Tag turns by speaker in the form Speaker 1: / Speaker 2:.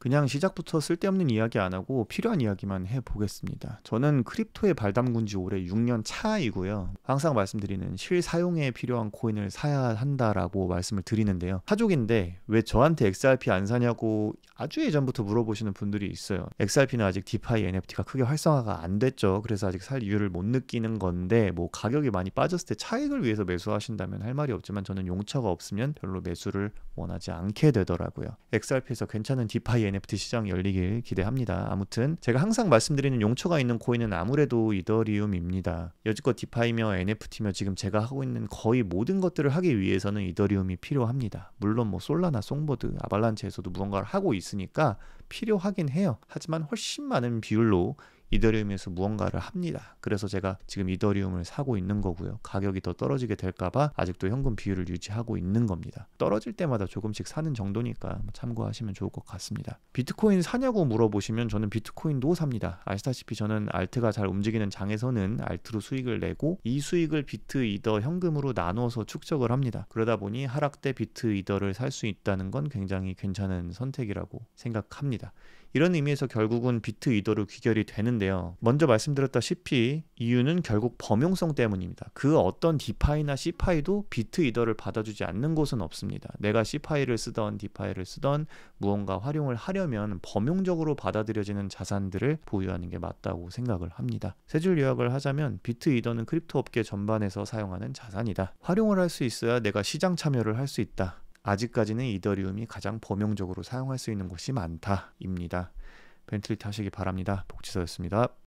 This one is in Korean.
Speaker 1: 그냥 시작부터 쓸데없는 이야기 안 하고 필요한 이야기만 해보겠습니다. 저는 크립토에 발담근 지 올해 6년 차이고요. 항상 말씀드리는 실사용에 필요한 코인을 사야 한다라고 말씀을 드리는데요. 하족인데왜 저한테 XRP 안 사냐고 아주 예전부터 물어보시는 분들이 있어요. XRP는 아직 디파이 NFT가 크게 활성화가 안 됐죠. 그래서 아직 살 이유를 못 느끼는 건데 뭐 가격이 많이 빠졌을 때 차익을 위해서 매수하신다면 할 말이 없지만 저는 용처가 없으면 별로 매수를 원하지 않게 되더라고요. XRP에서 괜찮은 디파이 NFT 시장 열리길 기대합니다. 아무튼 제가 항상 말씀드리는 용처가 있는 코인은 아무래도 이더리움입니다. 여지껏 디파이며 NFT며 지금 제가 하고 있는 거의 모든 것들을 하기 위해서는 이더리움이 필요합니다. 물론 뭐 솔라나 송보드, 아발란체에서도 무언가를 하고 있으니까 필요하긴 해요. 하지만 훨씬 많은 비율로 이더리움에서 무언가를 합니다. 그래서 제가 지금 이더리움을 사고 있는 거고요. 가격이 더 떨어지게 될까봐 아직도 현금 비율을 유지하고 있는 겁니다. 떨어질 때마다 조금씩 사는 정도니까 뭐 참고하시면 좋을 것 같습니다. 비트코인 사냐고 물어보시면 저는 비트코인도 삽니다. 아시다시피 저는 알트가 잘 움직이는 장에서는 알트로 수익을 내고 이 수익을 비트 이더 현금으로 나눠서 축적을 합니다. 그러다 보니 하락 때 비트 이더를 살 수 있다는 건 굉장히 괜찮은 선택이라고 생각합니다. 이런 의미에서 결국은 비트 이더로 귀결이 되는 있데요 먼저 말씀드렸다시피 이유는 결국 범용성 때문입니다. 그 어떤 디파이나 C파이도 비트 이더를 받아주지 않는 곳은 없습니다. 내가 C파이를 쓰던 디파이를 쓰던 무언가 활용을 하려면 범용적으로 받아들여지는 자산들을 보유하는 게 맞다고 생각을 합니다. 세 줄 요약을 하자면 비트 이더는 크립토 업계 전반에서 사용하는 자산이다. 활용을 할 수 있어야 내가 시장 참여를 할 수 있다. 아직까지는 이더리움이 가장 범용적으로 사용할 수 있는 곳이 많다입니다. 벤틀리 타시기 바랍니다. 복지사였습니다